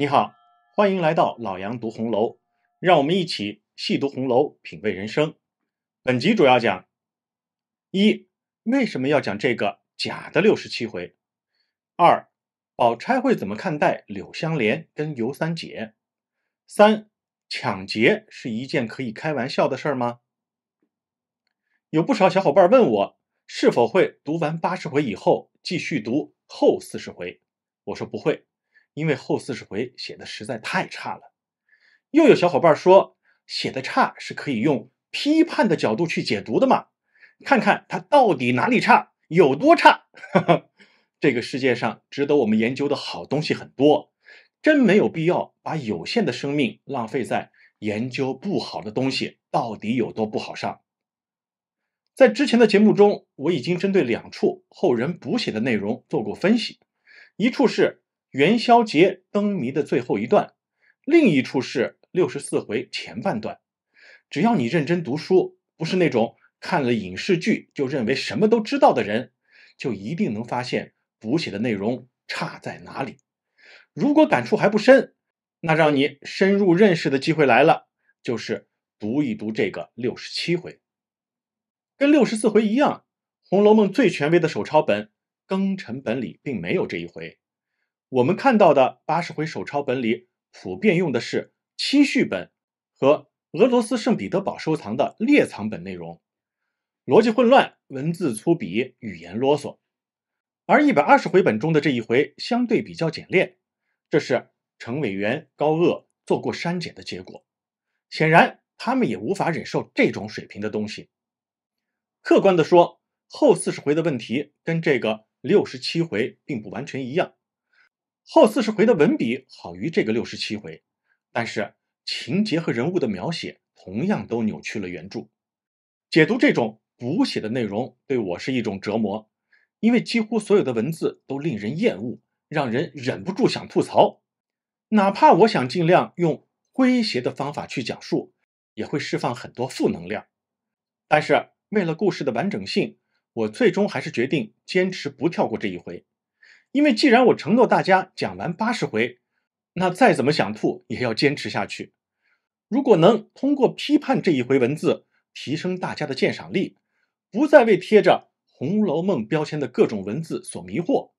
你好，欢迎来到老杨读红楼，让我们一起细读红楼，品味人生。本集主要讲：一，为什么要讲这个假的六十七回？二，宝钗会怎么看待柳香莲跟尤三姐？三，抢劫是一件可以开玩笑的事儿吗？有不少小伙伴问我，是否会读完八十回以后继续读后四十回？我说不会。因为后四十回写的实在太差了，又有小伙伴说写的差是可以用批判的角度去解读的嘛？看看它到底哪里差，有多差。这个世界上值得我们研究的好东西很多，真没有必要把有限的生命浪费在研究不好的东西到底有多不好上。在之前的节目中，我已经针对两处后人补写的内容做过分析，一处是。元宵节灯谜的最后一段，另一处是六十四回前半段。只要你认真读书，不是那种看了影视剧就认为什么都知道的人，就一定能发现补写的内容差在哪里。如果感触还不深，那让你深入认识的机会来了，就是读一读这个六十七回。跟六十四回一样，《红楼梦》最权威的手抄本庚辰本里并没有这一回。我们看到的八十回手抄本里，普遍用的是七序本和俄罗斯圣彼得堡收藏的列藏本内容，逻辑混乱，文字粗鄙，语言啰嗦。而一百二十回本中的这一回相对比较简练，这是程伟元、高鄂做过删减的结果。显然，他们也无法忍受这种水平的东西。客观地说，后四十回的问题跟这个六十七回并不完全一样。后四十回的文笔好于这个六十七回，但是情节和人物的描写同样都扭曲了原著。解读这种补写的内容对我是一种折磨，因为几乎所有的文字都令人厌恶，让人忍不住想吐槽。哪怕我想尽量用诙谐的方法去讲述，也会释放很多负能量。但是为了故事的完整性，我最终还是决定坚持不跳过这一回。因为既然我承诺大家讲完八十回，那再怎么想吐也要坚持下去。如果能通过批判这一回文字，提升大家的鉴赏力，不再为贴着《红楼梦》标签的各种文字所迷惑，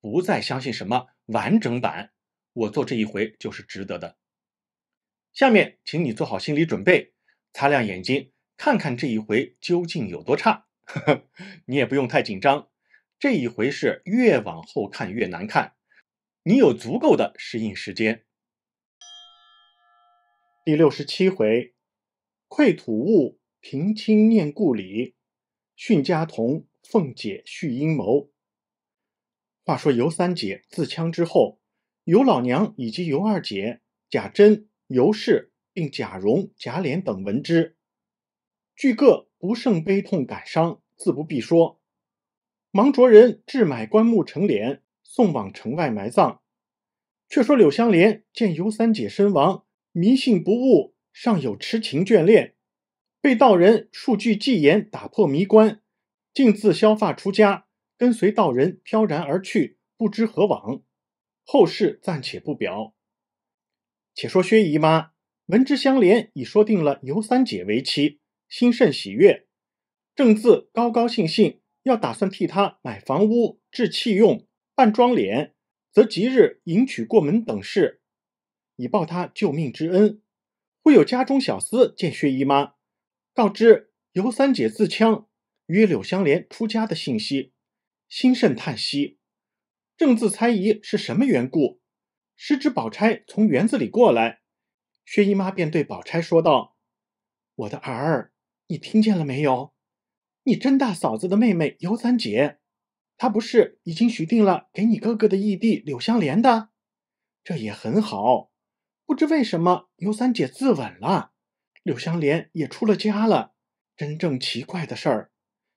不再相信什么完整版，我做这一回就是值得的。下面，请你做好心理准备，擦亮眼睛，看看这一回究竟有多差。你也不用太紧张。这一回是越往后看越难看，你有足够的适应时间。第六十七回，愧土物凭清念故里，训家童凤姐续阴谋。话说尤三姐自戕之后，尤老娘以及尤二姐、贾珍、尤氏并贾蓉、贾琏等闻之，俱各不胜悲痛感伤，自不必说。忙着人置买棺木成殓，送往城外埋葬。却说柳香莲见尤三姐身亡，迷信不悟，尚有痴情眷恋，被道人数句寄言打破迷关，竟自削发出家，跟随道人飘然而去，不知何往。后事暂且不表。且说薛姨妈闻之，香莲已说定了尤三姐为妻，心甚喜悦，正自高高兴兴。要打算替他买房屋置器用，办妆脸，则即日迎娶过门等事，以报他救命之恩。忽有家中小厮见薛姨妈，告知尤三姐自戕、约柳湘莲出家的信息，心甚叹息。正自猜疑是什么缘故，时值宝钗从园子里过来，薛姨妈便对宝钗说道：“我的儿，你听见了没有？”你甄大嫂子的妹妹尤三姐，她不是已经许定了给你哥哥的义弟柳湘莲的？这也很好。不知为什么，尤三姐自刎了，柳湘莲也出了家了。真正奇怪的事儿，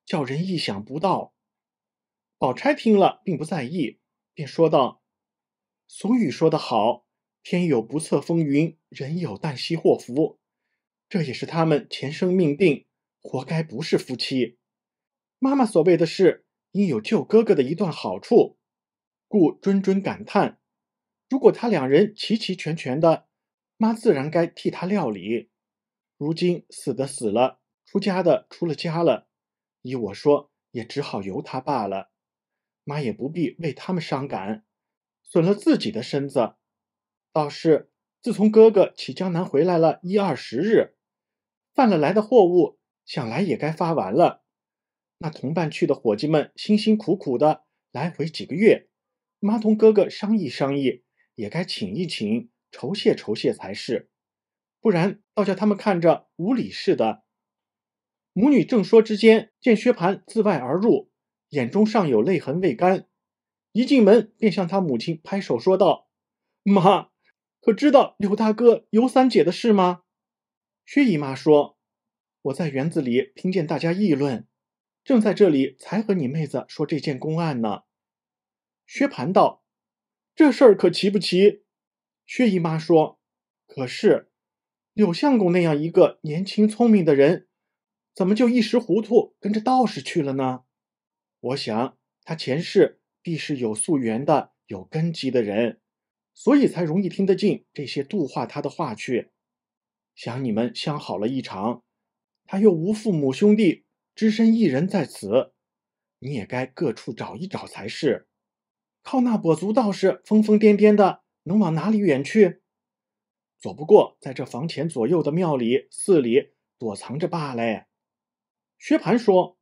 叫人意想不到。宝钗听了，并不在意，便说道：“俗语说得好，天有不测风云，人有旦夕祸福。这也是他们前生命定。”活该不是夫妻，妈妈所谓的是应有救哥哥的一段好处，故谆谆感叹：如果他两人齐齐全全的，妈自然该替他料理。如今死的死了，出家的出了家了，依我说，也只好由他罢了。妈也不必为他们伤感，损了自己的身子。倒是自从哥哥起江南回来了一二十日，犯了来的货物。想来也该发完了，那同伴去的伙计们辛辛苦苦的来回几个月，妈同哥哥商议商议，也该请一请酬谢酬谢才是，不然倒叫他们看着无礼似的。母女正说之间，见薛蟠自外而入，眼中尚有泪痕未干，一进门便向他母亲拍手说道：“妈，可知道刘大哥尤三姐的事吗？”薛姨妈说。我在园子里听见大家议论，正在这里才和你妹子说这件公案呢。薛蟠道：“这事儿可奇不奇？”薛姨妈说：“可是，柳相公那样一个年轻聪明的人，怎么就一时糊涂跟着道士去了呢？我想他前世必是有溯源的、有根基的人，所以才容易听得进这些度化他的话去。想你们相好了一场。”他又无父母兄弟，只身一人在此，你也该各处找一找才是。靠那跛足道士疯疯癫癫的，能往哪里远去？左不过，在这房前左右的庙里、寺里躲藏着罢了。薛蟠说：“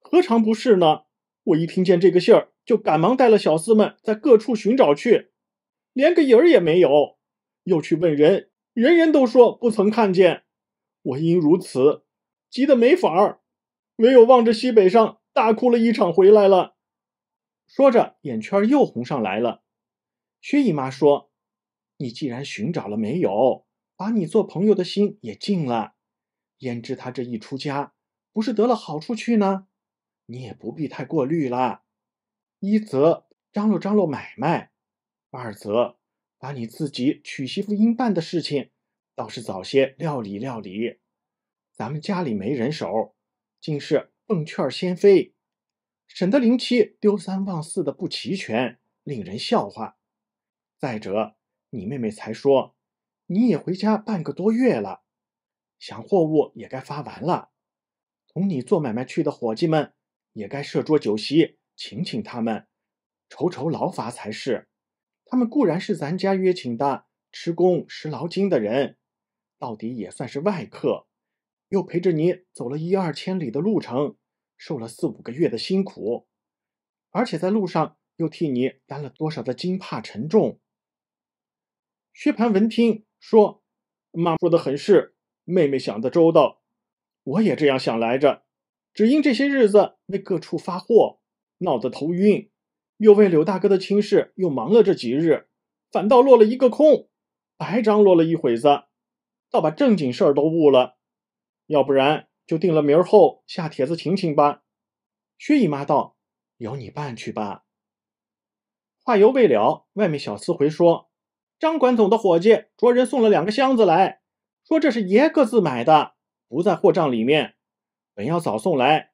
何尝不是呢？我一听见这个信儿，就赶忙带了小厮们在各处寻找去，连个影儿也没有。又去问人，人人都说不曾看见。我因如此。”急得没法儿，唯有望着西北上大哭了一场回来了。说着，眼圈又红上来了。薛姨妈说：“你既然寻找了没有，把你做朋友的心也尽了，焉知他这一出家不是得了好处去呢？你也不必太过虑了。一则张罗张罗买卖，二则把你自己娶媳妇应办的事情，倒是早些料理料理。”咱们家里没人手，竟是蹦圈儿先飞，省得零七丢三忘四的不齐全，令人笑话。再者，你妹妹才说你也回家半个多月了，想货物也该发完了，同你做买卖去的伙计们也该设桌酒席，请请他们，酬酬劳乏才是。他们固然是咱家约请的，吃工食劳金的人，到底也算是外客。又陪着你走了一二千里的路程，受了四五个月的辛苦，而且在路上又替你担了多少的惊怕沉重。薛蟠闻听说，妈说的很是，妹妹想的周到，我也这样想来着。只因这些日子为各处发货，闹得头晕，又为柳大哥的亲事又忙了这几日，反倒落了一个空，白张罗了一会子，倒把正经事儿都误了。要不然就定了明儿后下帖子请请吧。薛姨妈道：“由你办去吧。”话犹未了，外面小厮回说：“张管总的伙计着人送了两个箱子来，说这是爷各自买的，不在货账里面。本要早送来，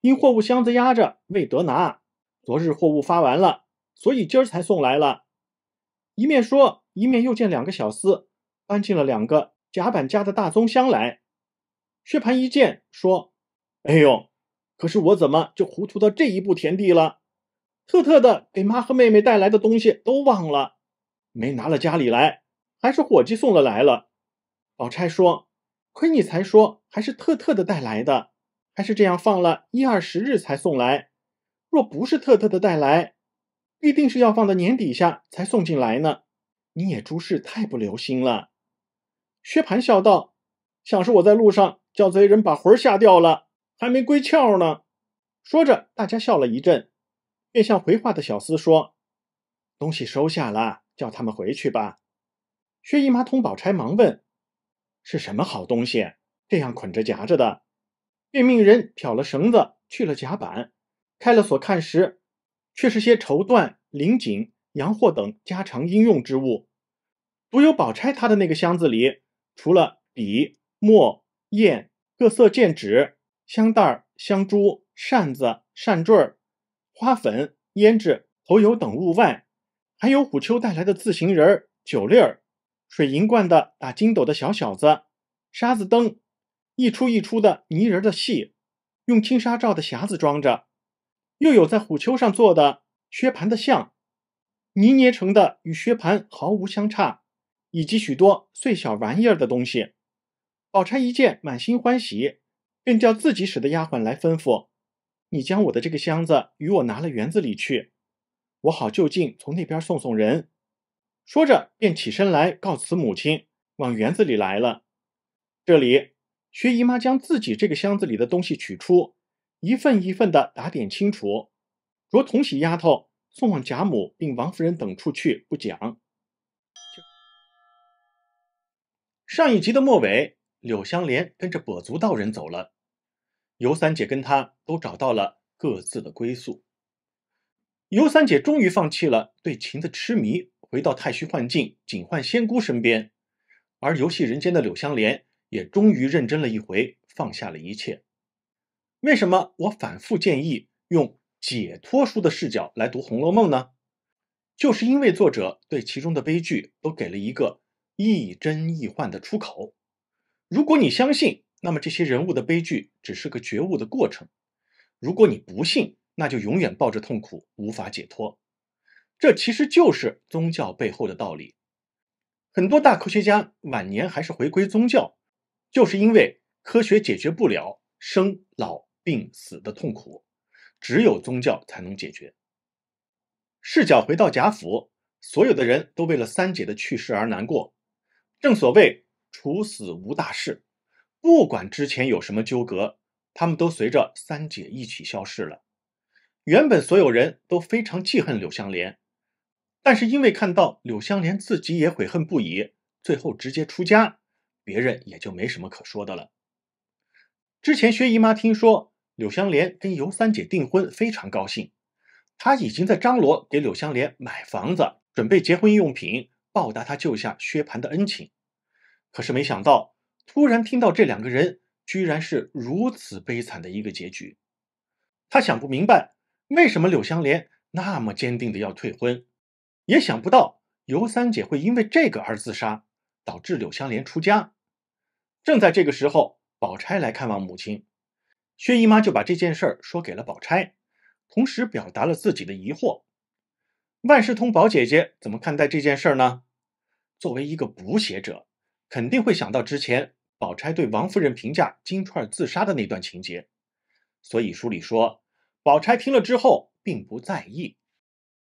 因货物箱子压着未得拿。昨日货物发完了，所以今儿才送来了。”一面说，一面又见两个小厮搬进了两个甲板家的大棕箱来。薛蟠一见，说：“哎呦，可是我怎么就糊涂到这一步田地了？特特的给妈和妹妹带来的东西都忘了，没拿了家里来，还是伙计送了来了。”宝钗说：“亏你才说，还是特特的带来的，还是这样放了一二十日才送来。若不是特特的带来，必定是要放到年底下才送进来呢。你也诸事太不留心了。”薛蟠笑道：“想是我在路上。”叫贼人把魂吓掉了，还没归窍呢。说着，大家笑了一阵，便向回话的小厮说：“东西收下了，叫他们回去吧。”薛姨妈通宝钗忙问：“是什么好东西？这样捆着夹着的？”便命人挑了绳子去了甲板，开了锁看时，却是些绸缎、绫锦、洋货等家常应用之物。独有宝钗她的那个箱子里，除了笔墨。燕、各色笺纸、香袋儿、香珠、扇子、扇坠儿、花粉、胭脂、头油等物外，还有虎丘带来的自行人儿、酒粒儿、水银罐的打筋斗的小小子、沙子灯，一出一出的泥人的戏，用轻纱罩的匣子装着；又有在虎丘上做的薛蟠的像，泥捏成的与薛蟠毫无相差，以及许多碎小玩意儿的东西。宝钗一见，满心欢喜，便叫自己使的丫鬟来吩咐：“你将我的这个箱子与我拿了园子里去，我好就近从那边送送人。”说着，便起身来告辞母亲，往园子里来了。这里薛姨妈将自己这个箱子里的东西取出，一份一份的打点清楚，若同喜丫头送往贾母并王夫人等处去，不讲。上一集的末尾。柳香莲跟着跛足道人走了，尤三姐跟他都找到了各自的归宿。尤三姐终于放弃了对情的痴迷，回到太虚幻境锦幻仙姑身边，而游戏人间的柳香莲也终于认真了一回，放下了一切。为什么我反复建议用解脱书的视角来读《红楼梦》呢？就是因为作者对其中的悲剧都给了一个亦真亦幻的出口。如果你相信，那么这些人物的悲剧只是个觉悟的过程；如果你不信，那就永远抱着痛苦，无法解脱。这其实就是宗教背后的道理。很多大科学家晚年还是回归宗教，就是因为科学解决不了生老病死的痛苦，只有宗教才能解决。视角回到贾府，所有的人都为了三姐的去世而难过。正所谓。处死无大事，不管之前有什么纠葛，他们都随着三姐一起消失了。原本所有人都非常记恨柳香莲，但是因为看到柳香莲自己也悔恨不已，最后直接出家，别人也就没什么可说的了。之前薛姨妈听说柳香莲跟尤三姐订婚，非常高兴，她已经在张罗给柳香莲买房子，准备结婚用品，报答她救下薛蟠的恩情。可是没想到，突然听到这两个人居然是如此悲惨的一个结局，他想不明白为什么柳香莲那么坚定的要退婚，也想不到尤三姐会因为这个而自杀，导致柳香莲出家。正在这个时候，宝钗来看望母亲，薛姨妈就把这件事儿说给了宝钗，同时表达了自己的疑惑。万事通宝姐姐怎么看待这件事呢？作为一个补血者。肯定会想到之前宝钗对王夫人评价金钏自杀的那段情节，所以书里说，宝钗听了之后并不在意，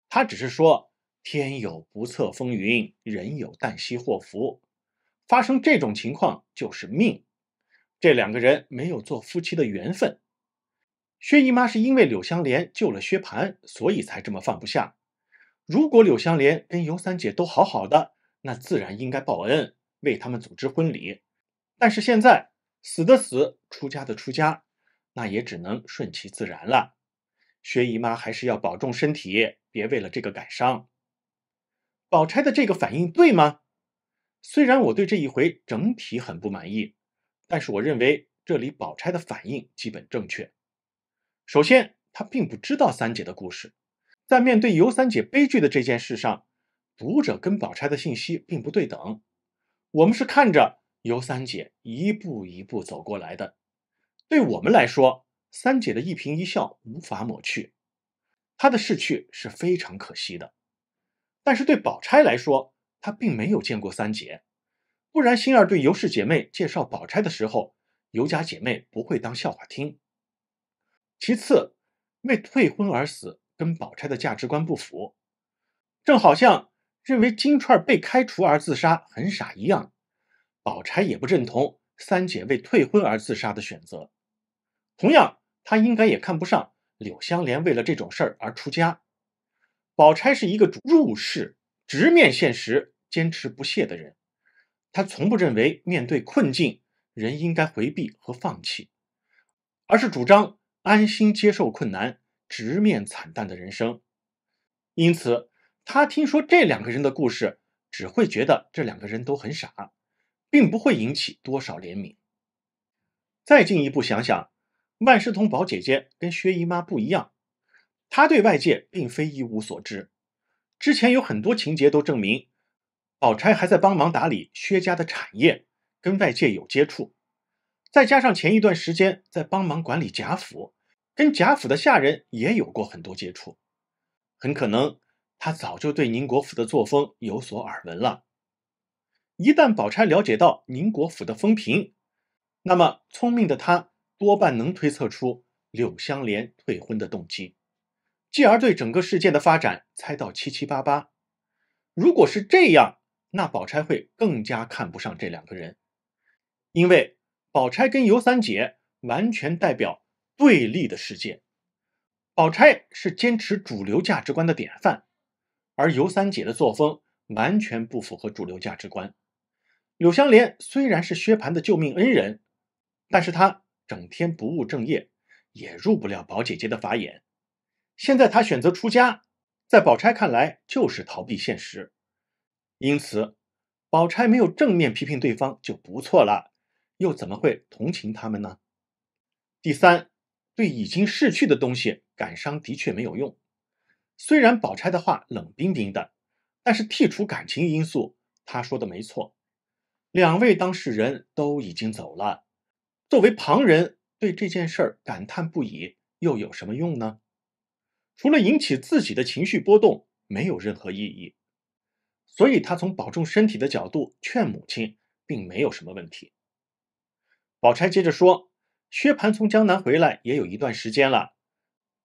她只是说：“天有不测风云，人有旦夕祸福，发生这种情况就是命。这两个人没有做夫妻的缘分。薛姨妈是因为柳湘莲救了薛蟠，所以才这么放不下。如果柳湘莲跟尤三姐都好好的，那自然应该报恩。”为他们组织婚礼，但是现在死的死，出家的出家，那也只能顺其自然了。薛姨妈还是要保重身体，别为了这个感伤。宝钗的这个反应对吗？虽然我对这一回整体很不满意，但是我认为这里宝钗的反应基本正确。首先，她并不知道三姐的故事，在面对尤三姐悲剧的这件事上，读者跟宝钗的信息并不对等。我们是看着尤三姐一步一步走过来的，对我们来说，三姐的一颦一笑无法抹去，她的逝去是非常可惜的。但是对宝钗来说，她并没有见过三姐，不然心儿对尤氏姐妹介绍宝钗的时候，尤家姐妹不会当笑话听。其次，为退婚而死，跟宝钗的价值观不符，正好像。认为金钏儿被开除而自杀很傻一样，宝钗也不认同三姐为退婚而自杀的选择。同样，她应该也看不上柳湘莲为了这种事儿而出家。宝钗是一个入世、直面现实、坚持不懈的人，她从不认为面对困境人应该回避和放弃，而是主张安心接受困难，直面惨淡的人生。因此。他听说这两个人的故事，只会觉得这两个人都很傻，并不会引起多少怜悯。再进一步想想，万事通宝姐姐跟薛姨妈不一样，她对外界并非一无所知。之前有很多情节都证明，宝钗还在帮忙打理薛家的产业，跟外界有接触。再加上前一段时间在帮忙管理贾府，跟贾府的下人也有过很多接触，很可能。他早就对宁国府的作风有所耳闻了。一旦宝钗了解到宁国府的风评，那么聪明的她多半能推测出柳湘莲退婚的动机，继而对整个事件的发展猜到七七八八。如果是这样，那宝钗会更加看不上这两个人，因为宝钗跟尤三姐完全代表对立的世界。宝钗是坚持主流价值观的典范。而尤三姐的作风完全不符合主流价值观。柳湘莲虽然是薛蟠的救命恩人，但是她整天不务正业，也入不了宝姐姐的法眼。现在她选择出家，在宝钗看来就是逃避现实。因此，宝钗没有正面批评对方就不错了，又怎么会同情他们呢？第三，对已经逝去的东西感伤的确没有用。虽然宝钗的话冷冰冰的，但是剔除感情因素，她说的没错。两位当事人都已经走了，作为旁人对这件事儿感叹不已，又有什么用呢？除了引起自己的情绪波动，没有任何意义。所以他从保重身体的角度劝母亲，并没有什么问题。宝钗接着说：“薛蟠从江南回来也有一段时间了，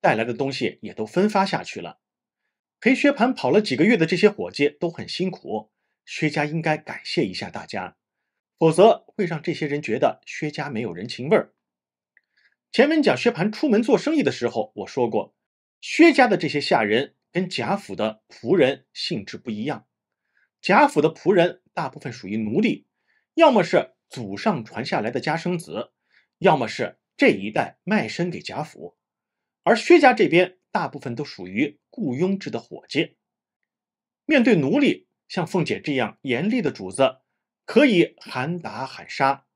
带来的东西也都分发下去了。”陪薛蟠跑了几个月的这些伙计都很辛苦，薛家应该感谢一下大家，否则会让这些人觉得薛家没有人情味儿。前文讲薛蟠出门做生意的时候，我说过，薛家的这些下人跟贾府的仆人性质不一样，贾府的仆人大部分属于奴隶，要么是祖上传下来的家生子，要么是这一代卖身给贾府，而薛家这边。大部分都属于雇佣制的伙计。面对奴隶，像凤姐这样严厉的主子，可以喊打喊杀；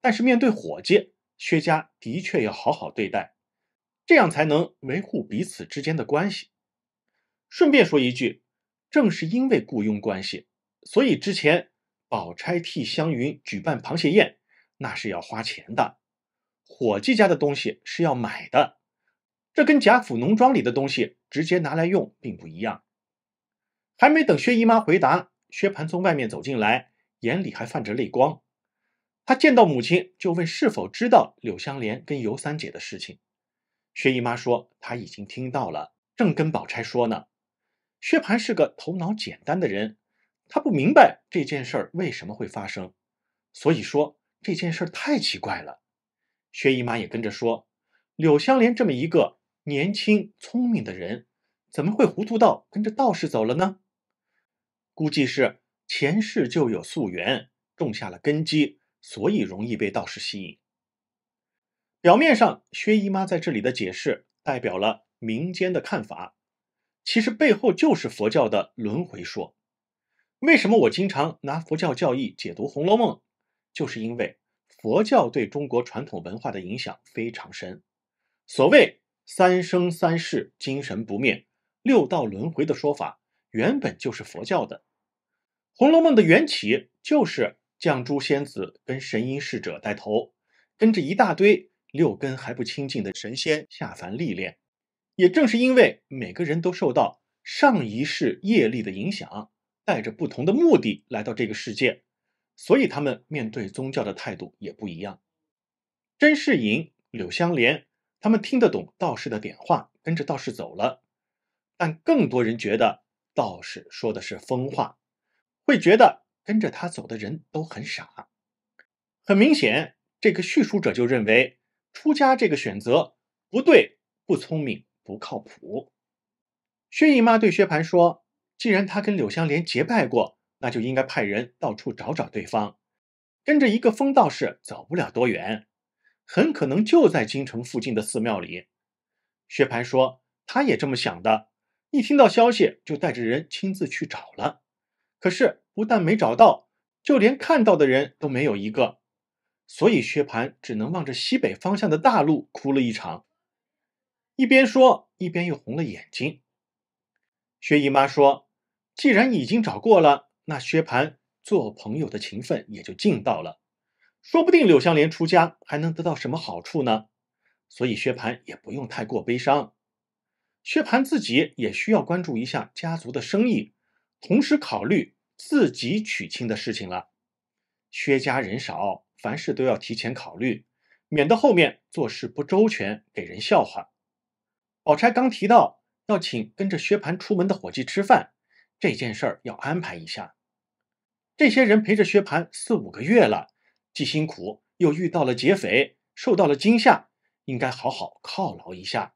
但是面对伙计，薛家的确要好好对待，这样才能维护彼此之间的关系。顺便说一句，正是因为雇佣关系，所以之前宝钗替湘云举办螃蟹宴，那是要花钱的。伙计家的东西是要买的。这跟贾府农庄里的东西直接拿来用并不一样。还没等薛姨妈回答，薛蟠从外面走进来，眼里还泛着泪光。他见到母亲就问是否知道柳香莲跟尤三姐的事情。薛姨妈说她已经听到了，正跟宝钗说呢。薛蟠是个头脑简单的人，他不明白这件事儿为什么会发生，所以说这件事儿太奇怪了。薛姨妈也跟着说，柳香莲这么一个。年轻聪明的人怎么会糊涂到跟着道士走了呢？估计是前世就有溯源，种下了根基，所以容易被道士吸引。表面上，薛姨妈在这里的解释代表了民间的看法，其实背后就是佛教的轮回说。为什么我经常拿佛教教义解读《红楼梦》？就是因为佛教对中国传统文化的影响非常深。所谓……三生三世，精神不灭，六道轮回的说法原本就是佛教的。《红楼梦》的缘起就是绛珠仙子跟神瑛侍者带头，跟着一大堆六根还不清净的神仙下凡历练。也正是因为每个人都受到上一世业力的影响，带着不同的目的来到这个世界，所以他们面对宗教的态度也不一样。甄士隐、柳湘莲。他们听得懂道士的点话，跟着道士走了。但更多人觉得道士说的是疯话，会觉得跟着他走的人都很傻。很明显，这个叙述者就认为出家这个选择不对，不聪明，不靠谱。薛姨妈对薛蟠说：“既然他跟柳湘莲结拜过，那就应该派人到处找找对方。跟着一个疯道士走不了多远。”很可能就在京城附近的寺庙里。薛蟠说：“他也这么想的，一听到消息就带着人亲自去找了。可是不但没找到，就连看到的人都没有一个。所以薛蟠只能望着西北方向的大路哭了一场，一边说一边又红了眼睛。”薛姨妈说：“既然已经找过了，那薛蟠做朋友的情分也就尽到了。”说不定柳湘莲出家还能得到什么好处呢？所以薛蟠也不用太过悲伤。薛蟠自己也需要关注一下家族的生意，同时考虑自己娶亲的事情了。薛家人少，凡事都要提前考虑，免得后面做事不周全，给人笑话。宝钗刚提到要请跟着薛蟠出门的伙计吃饭，这件事儿要安排一下。这些人陪着薛蟠四五个月了。既辛苦又遇到了劫匪，受到了惊吓，应该好好犒劳一下。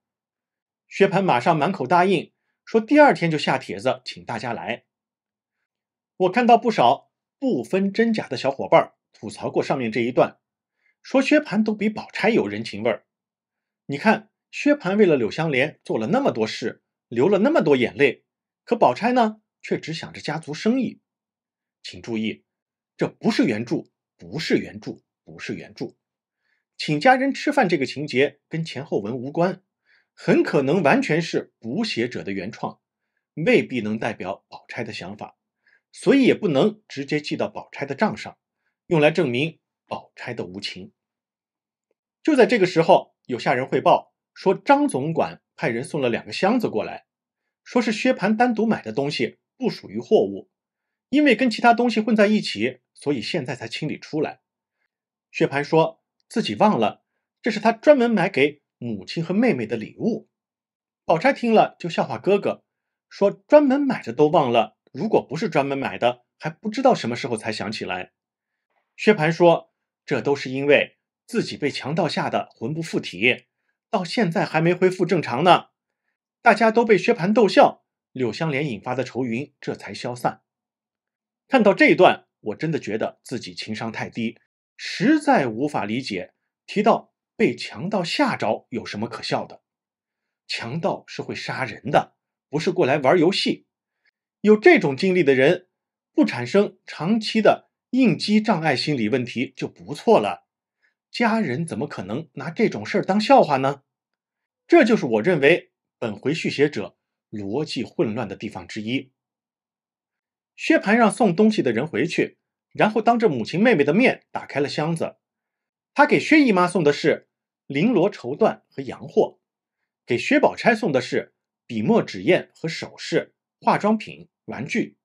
薛蟠马上满口答应，说第二天就下帖子请大家来。我看到不少不分真假的小伙伴吐槽过上面这一段，说薛蟠都比宝钗有人情味儿。你看，薛蟠为了柳湘莲做了那么多事，流了那么多眼泪，可宝钗呢，却只想着家族生意。请注意，这不是原著。不是原著，不是原著，请家人吃饭这个情节跟前后文无关，很可能完全是补写者的原创，未必能代表宝钗的想法，所以也不能直接记到宝钗的账上，用来证明宝钗的无情。就在这个时候，有下人汇报说，张总管派人送了两个箱子过来，说是薛蟠单独买的东西，不属于货物。因为跟其他东西混在一起，所以现在才清理出来。薛蟠说自己忘了，这是他专门买给母亲和妹妹的礼物。宝钗听了就笑话哥哥，说专门买的都忘了，如果不是专门买的，还不知道什么时候才想起来。薛蟠说这都是因为自己被强盗吓得魂不附体，到现在还没恢复正常呢。大家都被薛蟠逗笑，柳湘莲引发的愁云这才消散。看到这一段，我真的觉得自己情商太低，实在无法理解。提到被强盗吓着有什么可笑的？强盗是会杀人的，不是过来玩游戏。有这种经历的人，不产生长期的应激障碍心理问题就不错了。家人怎么可能拿这种事儿当笑话呢？这就是我认为本回续写者逻辑混乱的地方之一。薛蟠让送东西的人回去，然后当着母亲妹妹的面打开了箱子。他给薛姨妈送的是绫罗绸缎和洋货，给薛宝钗送的是笔墨纸砚和首饰、化妆品、玩具。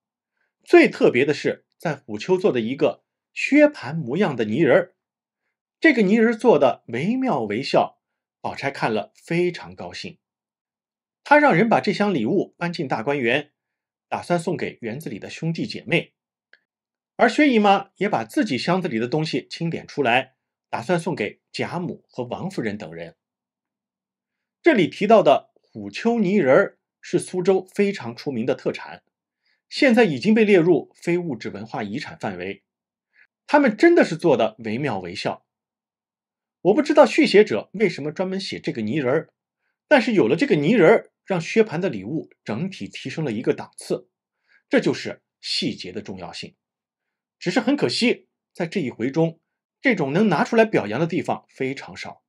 最特别的是，在虎丘做的一个薛蟠模样的泥人儿，这个泥人儿做的惟妙惟肖，宝钗看了非常高兴。他让人把这箱礼物搬进大观园。打算送给园子里的兄弟姐妹，而薛姨妈也把自己箱子里的东西清点出来，打算送给贾母和王夫人等人。这里提到的虎丘泥人儿是苏州非常出名的特产，现在已经被列入非物质文化遗产范围。他们真的是做的惟妙惟肖。我不知道续写者为什么专门写这个泥人儿，但是有了这个泥人儿。让薛蟠的礼物整体提升了一个档次，这就是细节的重要性。只是很可惜，在这一回中，这种能拿出来表扬的地方非常少。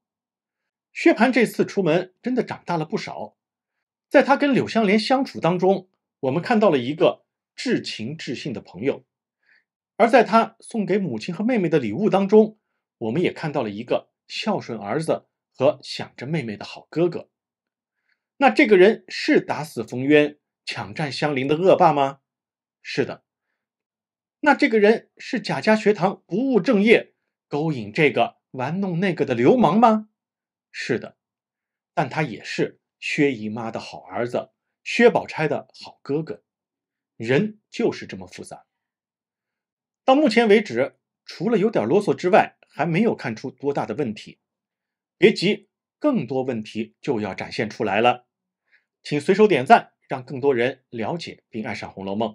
薛蟠这次出门真的长大了不少，在他跟柳湘莲相处当中，我们看到了一个至情至性的朋友；而在他送给母亲和妹妹的礼物当中，我们也看到了一个孝顺儿子和想着妹妹的好哥哥。那这个人是打死冯渊、抢占香菱的恶霸吗？是的。那这个人是贾家学堂不务正业、勾引这个、玩弄那个的流氓吗？是的。但他也是薛姨妈的好儿子，薛宝钗的好哥哥。人就是这么复杂。到目前为止，除了有点啰嗦之外，还没有看出多大的问题。别急，更多问题就要展现出来了。请随手点赞，让更多人了解并爱上《红楼梦》。